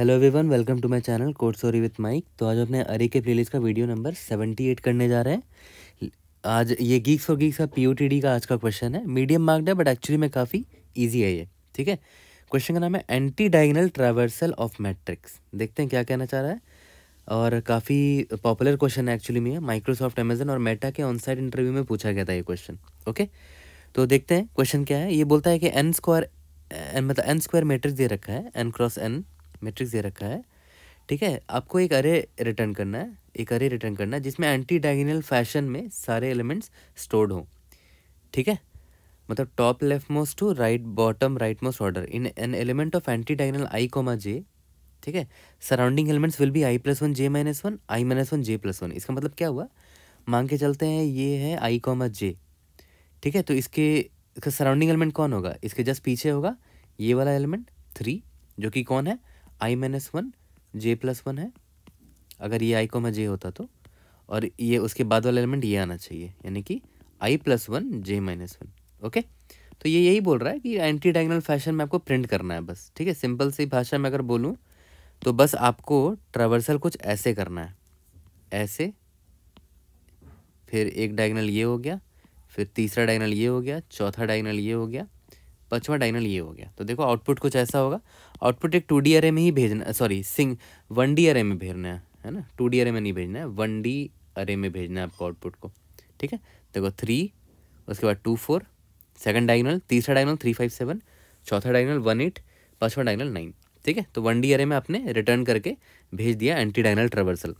hello everyone welcome to my channel code story with Mike तो आज अपने अरे के प्लेलिस्ट का वीडियो नंबर सेवेंटी एट करने जा रहे हैं आज ये गीक्स और गीक्स का पीओटीडी का आज का क्वेश्चन है मीडियम मार्क्ड है बट एक्चुअली में काफ़ी इजी है ये ठीक है क्वेश्चन का नाम है anti diagonal traversal of matrix देखते हैं क्या कहना चाह रहा है और काफ़ी पॉपुलर क्वेश्चन है एक्चुअली में माइक्रोसॉफ्ट अमेजन और मेटा के ऑन साइड इंटरव्यू में पूछा गया था ये क्वेश्चन ओके तो देखते हैं क्वेश्चन क्या है ये बोलता है कि एन स्क्वायर मतलब एन स्क्वायर मैट्रिक्स दे रखा है एन क्रॉस एन मैट्रिक्स दे रखा है ठीक है आपको एक अरे रिटर्न करना है एक अरे रिटर्न करना है जिसमें एंटी डायगनल फैशन में सारे एलिमेंट्स स्टोर्ड हों ठीक है मतलब top left most to right bottom right most order in N element of anti diagonal I comma J ठीक है surrounding elements will be I plus one J minus one I minus one J plus one इसका मतलब क्या हुआ मांग के चलते हैं ये है आई कॉमा जे ठीक है तो इसके इसका सराउंडिंग एलिमेंट कौन होगा इसके जस्ट पीछे होगा ये वाला एलिमेंट थ्री जो कि कौन है I minus one J plus one है अगर ये आई को मैं जे होता तो और ये उसके बाद वाला एलिमेंट ये आना चाहिए यानी कि I plus one J minus one okay तो ये यही बोल रहा है कि एंटी डायगनल फैशन में आपको प्रिंट करना है बस ठीक है सिंपल सी भाषा में अगर बोलूँ तो बस आपको ट्रावर्सल कुछ ऐसे करना है ऐसे फिर एक डायगनल ये हो गया फिर तीसरा डायगनल ये हो गया चौथा डायगनल ये हो गया पचवा डाइनल ये हो गया तो देखो आउटपुट कुछ ऐसा होगा आउटपुट एक टू डी ए में ही भेजना sorry sing one D A में भेजना है है ना टू डी ए में नहीं भेजना है वन डी ए में भेजना है आपको आउटपुट को ठीक है देखो थ्री उसके बाद टू फोर सेकेंड डाइनल तीसरा डाइनल थ्री फाइव सेवन चौथा डाइनल वन एट पाँचवा डाइनल नाइन ठीक है तो वन डी ए में आपने रिटर्न करके भेज दिया एंटी डाइनल ट्रवर्सल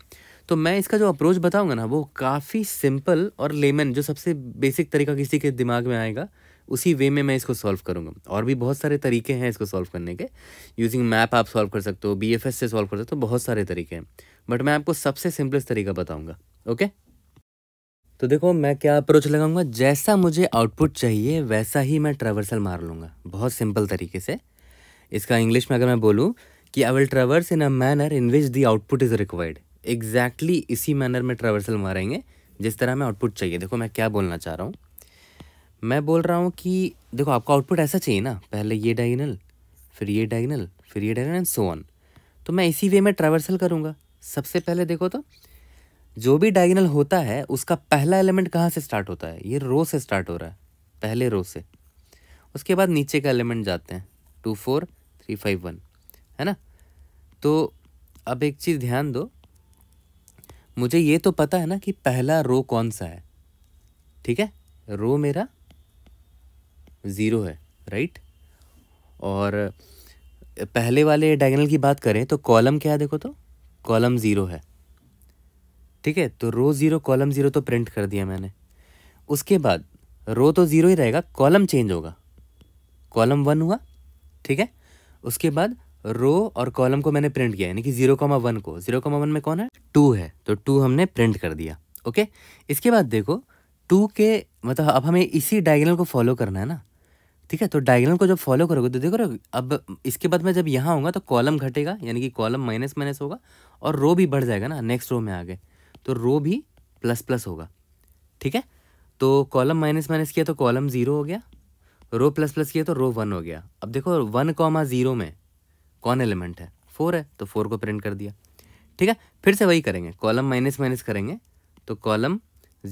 तो मैं इसका जो अप्रोच बताऊंगा ना वो काफ़ी सिंपल और लेमन जो सबसे बेसिक तरीका किसी के दिमाग में आएगा उसी वे में मैं इसको सॉल्व करूँगा और भी बहुत सारे तरीके हैं इसको सॉल्व करने के यूजिंग मैप आप सॉल्व कर सकते हो बी एफ एस से सॉल्व कर सकते हो बहुत सारे तरीके हैं बट मैं आपको सबसे सिंपलेस्ट तरीका बताऊँगा ओके तो देखो मैं क्या अप्रोच लगाऊंगा जैसा मुझे आउटपुट चाहिए वैसा ही मैं ट्रेवर्सल मार लूँगा बहुत सिंपल तरीके से इसका इंग्लिश में अगर मैं बोलूँ कि I will traverse in a manner in which the output is required exactly इसी मैनर में ट्रेवर्सल मारेंगे जिस तरह हमें आउटपुट चाहिए देखो मैं क्या बोलना चाह रहा हूँ मैं बोल रहा हूँ कि देखो आपका आउटपुट ऐसा चाहिए ना पहले ये डाइगनल फिर ये डाइगनल फिर ये डाइगनल एंड सो ऑन तो मैं इसी वे में ट्रेवर्सल करूँगा सबसे पहले देखो तो जो भी डाइगनल होता है उसका पहला एलिमेंट कहाँ से स्टार्ट होता है ये रो से स्टार्ट हो रहा है पहले रो से उसके बाद नीचे का एलिमेंट जाते हैं two four three five one है ना तो अब एक चीज़ ध्यान दो मुझे ये तो पता है ना कि पहला रो कौन सा है ठीक है रो मेरा ज़ीरो है राइट और पहले वाले डायगनल की बात करें तो कॉलम क्या है देखो तो कॉलम ज़ीरो है ठीक है तो रो ज़ीरो कॉलम ज़ीरो तो प्रिंट कर दिया मैंने उसके बाद रो तो ज़ीरो ही रहेगा कॉलम चेंज होगा कॉलम वन हुआ ठीक है उसके बाद रो और कॉलम को मैंने प्रिंट किया यानी कि जीरो कॉमा वन को जीरो कॉमा वन में कौन है टू है तो टू हमने प्रिंट कर दिया ओके इसके बाद देखो टू के मतलब अब हमें इसी डायगनल को फॉलो करना है ना ठीक है तो डायगनल को जब फॉलो करोगे तो देखो अब इसके बाद में जब यहाँ होगा तो कॉलम घटेगा यानी कि कॉलम माइनस माइनस होगा और रो भी बढ़ जाएगा ना नेक्स्ट रो में आगे तो रो भी प्लस प्लस होगा ठीक है तो कॉलम माइनस माइनस किया तो कॉलम ज़ीरो हो गया रो प्लस प्लस किया तो रो वन हो गया अब देखो वन कॉमा ज़ीरो में कौन एलिमेंट है फोर है तो फोर को प्रिंट कर दिया ठीक है फिर से वही करेंगे कॉलम माइनस माइनस करेंगे तो कॉलम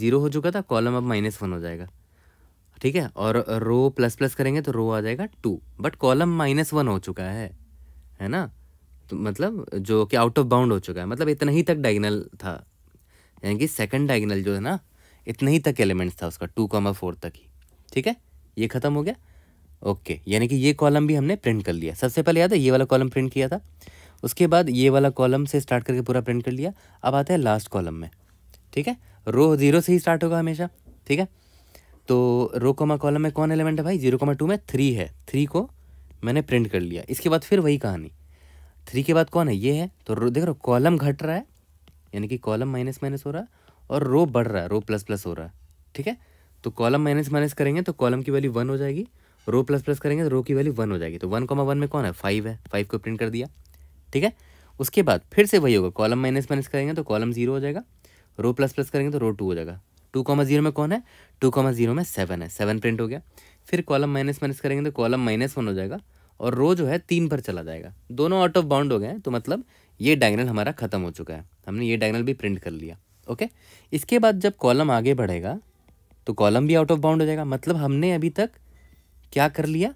ज़ीरो हो चुका था कॉलम अब माइनस वन हो जाएगा ठीक है और रो प्लस प्लस करेंगे तो रो आ जाएगा two but column minus one हो चुका है है ना तो मतलब जो कि आउट ऑफ बाउंड हो चुका है मतलब इतना ही तक डाइगनल था यानी कि सेकंड डाइगनल जो है ना इतना ही तक एलिमेंट्स था उसका टू कॉमा फोर तक ही ठीक है ये ख़त्म हो गया ओके यानी कि ये कॉलम भी हमने प्रिंट कर लिया सबसे पहले याद है ये वाला कॉलम प्रिंट किया था उसके बाद ये वाला कॉलम से स्टार्ट करके पूरा प्रिंट कर लिया अब आता है लास्ट कॉलम में ठीक है रो ज़ीरो से ही स्टार्ट होगा हमेशा ठीक है तो रो कमा कॉलम में कौन एलिमेंट है भाई जीरो कोमा टू में थ्री है थ्री को मैंने प्रिंट कर लिया इसके बाद फिर वही कहानी थ्री के बाद कौन है ये है तो देख रो कॉलम घट रहा है यानी कि कॉलम माइनस माइनस हो रहा है और रो बढ़ रहा है रो प्लस प्लस हो रहा है ठीक है तो कॉलम माइनस माइनस करेंगे तो कॉलम की वैल्यू वन हो जाएगी रो प्लस प्लस करेंगे तो रो की वैल्यू वन हो जाएगी तो वन कॉमा वन में कौन है फाइव है फाइव को प्रिंट कर दिया ठीक है उसके बाद फिर से वही होगा कॉलम माइनस माइनस करेंगे तो कॉलम जीरो हो जाएगा रो प्लस प्लस करेंगे तो रो टू हो जाएगा टू कॉमा जीरो में कौन है टू कॉमा जीरो में सेवन है सेवन प्रिंट हो गया फिर कॉलम माइनस माइनस करेंगे तो कॉलम माइनस वन हो जाएगा और रो जो है तीन पर चला जाएगा दोनों आउट ऑफ बाउंड हो गए हैं तो मतलब ये डायगनल हमारा ख़त्म हो चुका है हमने ये डायगनल भी प्रिंट कर लिया ओके इसके बाद जब कॉलम आगे बढ़ेगा तो कॉलम भी आउट ऑफ बाउंड हो जाएगा मतलब हमने अभी तक क्या कर लिया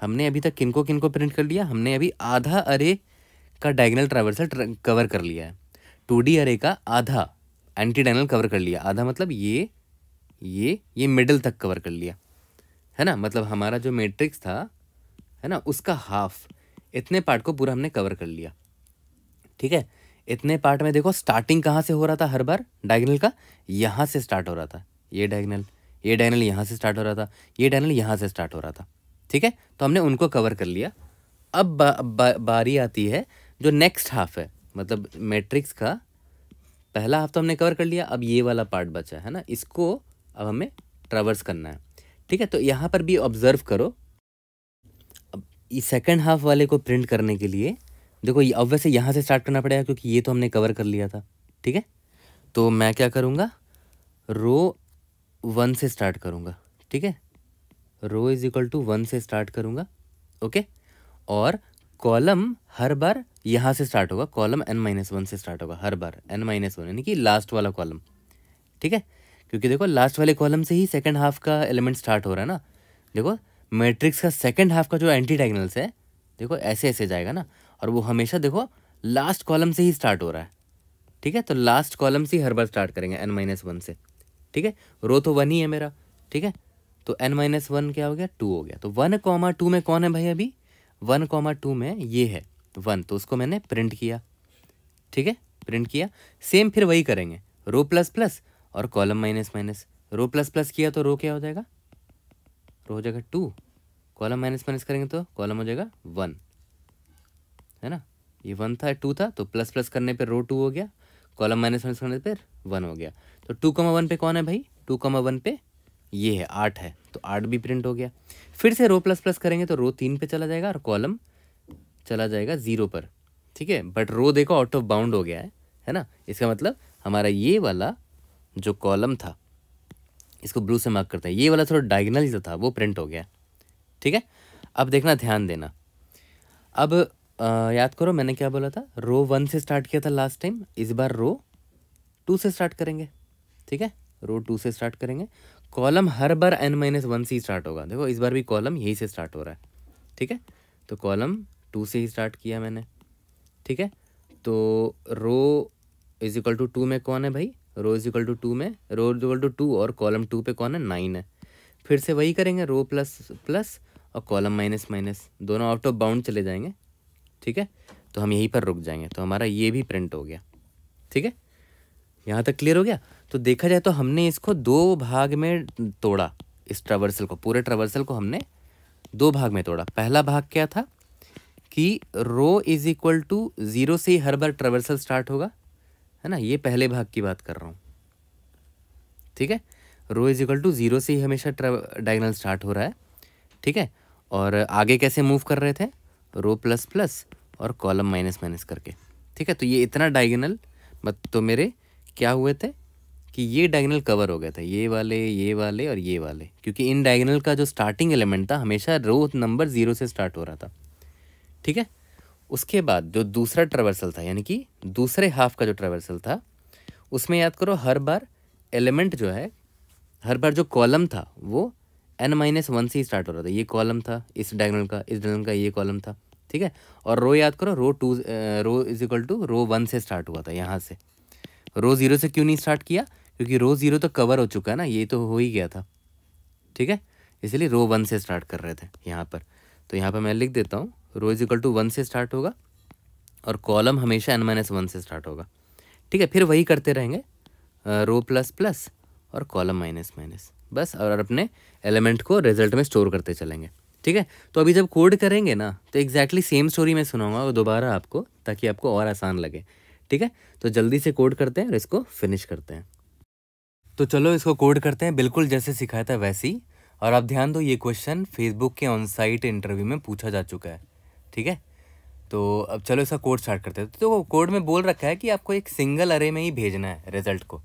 हमने अभी तक किनको किनको प्रिंट कर लिया हमने अभी आधा अरे का डायगनल ट्रावर्सल कवर कर लिया है टू अरे का आधा एंटी डाइनल कवर कर लिया आधा मतलब ये ये ये मिडल तक कवर कर लिया है ना मतलब हमारा जो मैट्रिक्स था है ना उसका हाफ इतने पार्ट को पूरा हमने कवर कर लिया ठीक है इतने पार्ट में देखो स्टार्टिंग कहाँ से हो रहा था हर बार डायगनल का यहाँ से स्टार्ट हो रहा था ये डायगनल ये डायगनल यहाँ से स्टार्ट हो रहा था ये डायगनल यहाँ से स्टार्ट हो रहा था ठीक है तो हमने उनको कवर कर लिया अब बा, बा, बारी आती है जो नेक्स्ट हाफ है मतलब मैट्रिक्स का पहला हाफ तो हमने कवर कर लिया अब ये वाला पार्ट बचा है ना इसको अब हमें ट्रावर्स करना है ठीक है तो यहाँ पर भी ऑब्ज़र्व करो अब सेकेंड हाफ वाले को प्रिंट करने के लिए देखो ये ऑब्वियसली यहाँ से स्टार्ट करना पड़ेगा क्योंकि ये तो हमने कवर कर लिया था ठीक है तो मैं क्या करूँगा रो वन से स्टार्ट करूँगा ठीक है row is equal to one से स्टार्ट करूँगा ओके और कॉलम हर बार यहाँ से स्टार्ट होगा कॉलम एन माइनस वन से स्टार्ट होगा हर बार एन माइनस वन यानी कि लास्ट वाला कॉलम ठीक है क्योंकि देखो लास्ट वाले कॉलम से ही सेकेंड हाफ का एलिमेंट स्टार्ट हो रहा है ना देखो मैट्रिक्स का सेकेंड हाफ का जो एंटी डायगनल्स है देखो ऐसे ऐसे जाएगा ना और वो हमेशा देखो लास्ट कॉलम से ही स्टार्ट हो रहा है ठीक है तो लास्ट कॉलम से ही हर बार स्टार्ट करेंगे एन माइनस वन से ठीक है रो तो वन ही है मेरा ठीक है तो एन माइनस वन क्या हो गया टू हो गया तो वन कॉमा टू में कौन है भाई अभी वन कॉमा टू में ये है वन तो उसको मैंने प्रिंट किया ठीक है प्रिंट किया सेम फिर वही करेंगे रो प्लस प्लस और column minus minus row plus plus किया तो रो क्या हो जाएगा रो हो जाएगा टू कॉलम माइनस माइनस करेंगे तो कॉलम हो जाएगा वन है ना ये वन था टू था तो प्लस प्लस करने पर रो टू हो गया कॉलम माइनस माइनस करने पर वन हो गया तो टू कमा वन पे कौन है भाई टू कमा वन पे ये है आठ है तो आठ भी प्रिंट हो गया फिर से रो प्लस प्लस करेंगे तो रो तीन पे चला जाएगा और कॉलम चला जाएगा ज़ीरो पर ठीक है बट रो देखो आउट ऑफ बाउंड हो गया है है ना इसका मतलब हमारा ये वाला जो कॉलम था इसको ब्लू से मार्क करते हैं ये वाला थोड़ा डायगनल जो तो था वो प्रिंट हो गया ठीक है अब देखना ध्यान देना अब आ, याद करो मैंने क्या बोला था रो वन से स्टार्ट किया था लास्ट टाइम इस बार रो टू से स्टार्ट करेंगे ठीक है रो टू से स्टार्ट करेंगे कॉलम हर बार एन माइनस वन से स्टार्ट होगा देखो इस बार भी कॉलम यही से स्टार्ट हो रहा है ठीक है तो कॉलम टू से ही स्टार्ट किया मैंने ठीक है तो row is equal to two में कौन है भाई row is equal to two में row is equal to two और कॉलम टू पे कौन है नाइन है फिर से वही करेंगे रो प्लस प्लस और कॉलम माइनस माइनस दोनों आउट ऑफ बाउंड चले जाएंगे ठीक है तो हम यहीं पर रुक जाएंगे तो हमारा ये भी प्रिंट हो गया ठीक है यहाँ तक क्लियर हो गया तो देखा जाए तो हमने इसको दो भाग में तोड़ा इस ट्रावर्सल को पूरे ट्रावर्सल को हमने दो भाग में तोड़ा पहला भाग क्या था कि row is equal to zero से हर बार ट्रेवर्सल स्टार्ट होगा है ना ये पहले भाग की बात कर रहा हूँ ठीक है row is equal to zero से ही हमेशा डायगनल स्टार्ट हो रहा है ठीक है और आगे कैसे मूव कर रहे थे रो प्लस प्लस और कॉलम माइनस माइनस करके ठीक है तो ये इतना डायगनल मत तो मेरे क्या हुए थे कि ये डायगनल कवर हो गया था ये वाले ये वाले और ये वाले क्योंकि इन डायगनल का जो स्टार्टिंग एलिमेंट था हमेशा रो नंबर ज़ीरो से स्टार्ट हो रहा था ठीक है उसके बाद जो दूसरा ट्रेवर्सल था यानी कि दूसरे हाफ का जो ट्रेवर्सल था उसमें याद करो हर बार एलिमेंट जो है हर बार जो कॉलम था वो एन माइनस वन से ही स्टार्ट हो रहा था ये कॉलम था इस डायगनल का इस डायगनल का ये कॉलम था ठीक है और रो याद करो row two row is equal to row one से स्टार्ट हुआ था यहाँ से रो ज़ीरो से क्यों नहीं स्टार्ट किया क्योंकि रो ज़ीरो तो कवर हो चुका है ना ये तो हो ही गया था ठीक है इसलिए रो वन से स्टार्ट कर रहे थे यहाँ पर तो यहाँ पर मैं लिख देता हूँ row is equal to one से स्टार्ट होगा और कॉलम हमेशा एन माइनस वन से स्टार्ट होगा ठीक है फिर वही करते रहेंगे रो प्लस प्लस और कॉलम माइनस माइनस बस और अपने एलिमेंट को रिजल्ट में स्टोर करते चलेंगे ठीक है तो अभी जब कोड करेंगे ना तो एग्जैक्टली सेम स्टोरी मैं सुनाऊंगा और दोबारा आपको ताकि आपको और आसान लगे ठीक है तो जल्दी से कोड करते हैं और इसको फिनिश करते हैं तो चलो इसको कोड करते हैं बिल्कुल जैसे सिखाया था वैसे ही और आप ध्यान दो ये क्वेश्चन फेसबुक के ऑन साइट इंटरव्यू में पूछा जा चुका है ठीक है तो अब चलो इसका कोड स्टार्ट करते हैं तो कोड में बोल रखा है कि आपको एक सिंगल अरे में ही भेजना है रिजल्ट को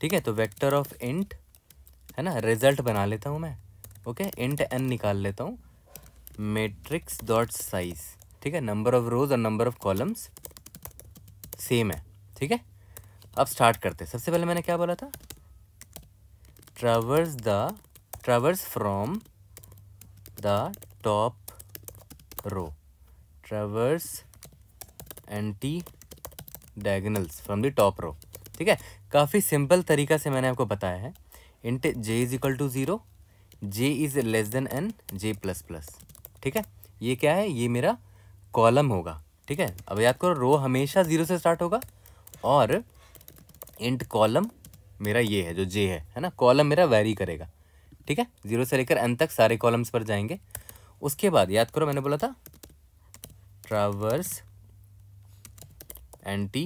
ठीक है तो वेक्टर ऑफ इंट है ना रिजल्ट बना लेता हूँ मैं ओके इंट एन निकाल लेता हूँ मेट्रिक्स डॉट साइज ठीक है नंबर ऑफ रोज और नंबर ऑफ कॉलम्स सेम है ठीक है अब स्टार्ट करते हैं सबसे पहले मैंने क्या बोला था traverse the traverse from the top row traverse anti diagonals from the top row ठीक है काफ़ी सिंपल तरीका से मैंने आपको बताया है int J is equal to zero J is less than N J plus plus ठीक है ये क्या है ये मेरा कॉलम होगा ठीक है अब याद करो रो हमेशा ज़ीरो से स्टार्ट होगा और इंट कॉलम मेरा ये है जो जे है है ना कॉलम मेरा वेरी करेगा ठीक है जीरो से लेकर एन तक सारे कॉलम्स पर जाएंगे उसके बाद याद करो मैंने बोला था traverse anti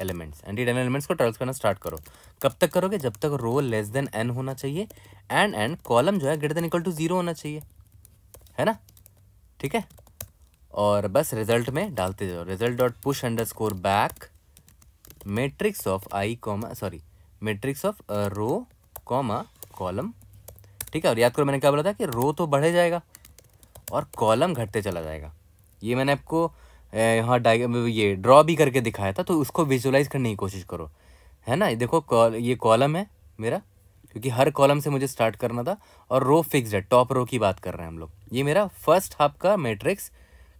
elements anti den elements को ट्रेवल्स करना स्टार्ट करो कब तक करोगे जब तक रो लेस देन एन होना चाहिए एंड एंड कॉलम जो है greater than equal to zero होना चाहिए है ना ठीक है और बस रिजल्ट में डालते जाओ result dot push underscore back matrix of I comma sorry matrix of row comma column ठीक है और याद करो मैंने क्या बोला था कि रो तो बढ़े जाएगा और कॉलम घटते चला जाएगा ये मैंने आपको यहाँ डाइग ये ड्रॉ भी करके दिखाया था तो उसको विजुलाइज करने की कोशिश करो है ना देखो कॉल ये कॉलम है मेरा क्योंकि हर कॉलम से मुझे स्टार्ट करना था और रो फिक्स है टॉप रो की बात कर रहे हैं हम लोग ये मेरा फर्स्ट हाफ का मैट्रिक्स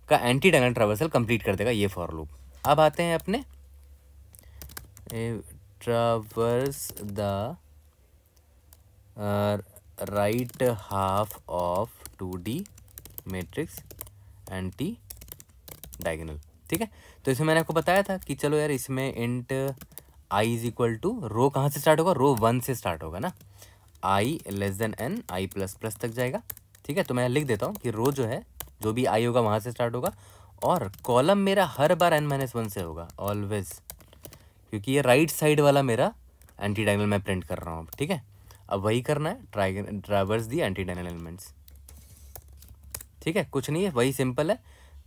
का एंटी डायगनल ट्रावर्सल कंप्लीट कर देगा ये फॉर लूप अब आते हैं अपने traverse the right half of two D matrix anti diagonal ठीक है तो इसमें मैंने आपको बताया था कि चलो यार इसमें int I is equal to row कहाँ से स्टार्ट होगा रो वन से स्टार्ट होगा ना I less than N I plus plus तक जाएगा ठीक है तो मैं लिख देता हूँ कि रो जो है जो भी आई होगा वहाँ से स्टार्ट होगा और कॉलम मेरा हर बार एन माइनस वन से होगा ऑलवेज क्योंकि ये राइट साइड वाला मेरा एंटी डायगनल मैं प्रिंट कर रहा हूँ ठीक है अब वही करना है ट्राइगन ड्राइवर्स दी एंटी डायगनल एलिमेंट्स ठीक है कुछ नहीं है वही सिंपल है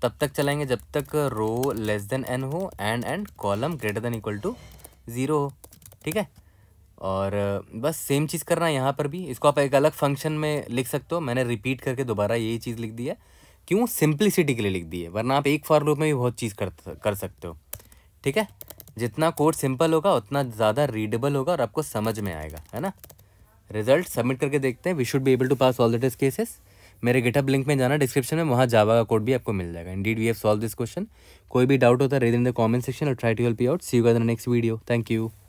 तब तक चलाएंगे जब तक रो लेस देन एन हो and and column greater than equal to zero हो ठीक है और uh, बस सेम चीज़ करना है यहाँ पर भी इसको आप एक अलग फंक्शन में लिख सकते हो मैंने रिपीट करके दोबारा यही चीज़ लिख दी है क्यों सिंपलिसिटी के लिए लिख दी है वरना आप एक फॉर लूप में भी बहुत चीज़ कर कर सकते हो ठीक है जितना कोड सिंपल होगा उतना ज़्यादा रीडेबल होगा और आपको समझ में आएगा है ना रिजल्ट सबमिट करके देखते हैं we should be able to pass all the test cases मेरे गिटअप लिंक में जाना डिस्क्रिप्शन में वहाँ जावा का कोड भी आपको मिल जाएगा indeed we have solve this question कोई भी डाउट होता है read in the comment section और try to help you out see you the next video thank you